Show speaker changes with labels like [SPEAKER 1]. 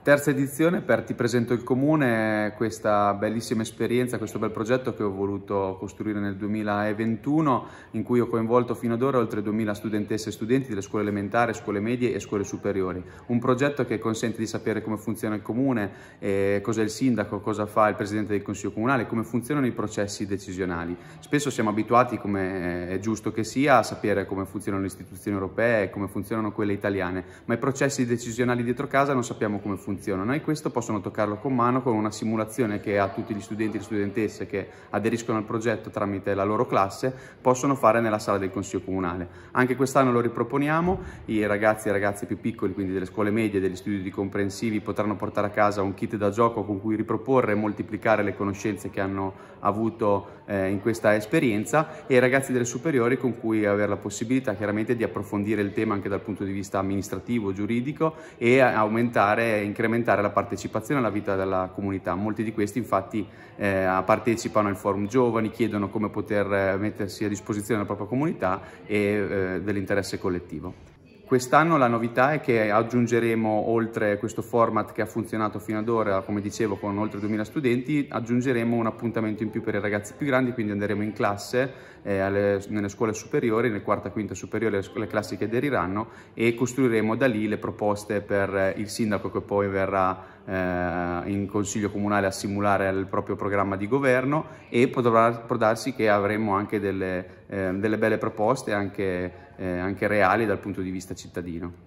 [SPEAKER 1] Terza edizione per Ti Presento il Comune, questa bellissima esperienza, questo bel progetto che ho voluto costruire nel 2021 in cui ho coinvolto fino ad ora oltre 2000 studentesse e studenti delle scuole elementari, scuole medie e scuole superiori. Un progetto che consente di sapere come funziona il comune, eh, cosa il sindaco, cosa fa il presidente del consiglio comunale, come funzionano i processi decisionali. Spesso siamo abituati, come eh, è giusto che sia, a sapere come funzionano le istituzioni europee, come funzionano quelle italiane, ma i processi decisionali dietro casa non sappiamo come funzionano funzionano e questo possono toccarlo con mano con una simulazione che a tutti gli studenti e le studentesse che aderiscono al progetto tramite la loro classe possono fare nella sala del Consiglio Comunale. Anche quest'anno lo riproponiamo, i ragazzi e ragazze più piccoli, quindi delle scuole medie, e degli studi comprensivi, potranno portare a casa un kit da gioco con cui riproporre e moltiplicare le conoscenze che hanno avuto eh, in questa esperienza e i ragazzi delle superiori con cui avere la possibilità chiaramente di approfondire il tema anche dal punto di vista amministrativo, giuridico e aumentare in incrementare la partecipazione alla vita della comunità. Molti di questi infatti eh, partecipano al forum giovani, chiedono come poter eh, mettersi a disposizione della propria comunità e eh, dell'interesse collettivo. Quest'anno la novità è che aggiungeremo, oltre questo format che ha funzionato fino ad ora, come dicevo, con oltre 2000 studenti, aggiungeremo un appuntamento in più per i ragazzi più grandi, quindi andremo in classe, eh, alle, nelle scuole superiori, nel quarta, quinta superiore le classi che aderiranno e costruiremo da lì le proposte per eh, il sindaco che poi verrà eh, in consiglio comunale a simulare il proprio programma di governo e potrà, può darsi che avremo anche delle, eh, delle belle proposte anche, eh, anche reali dal punto di vista cittadino.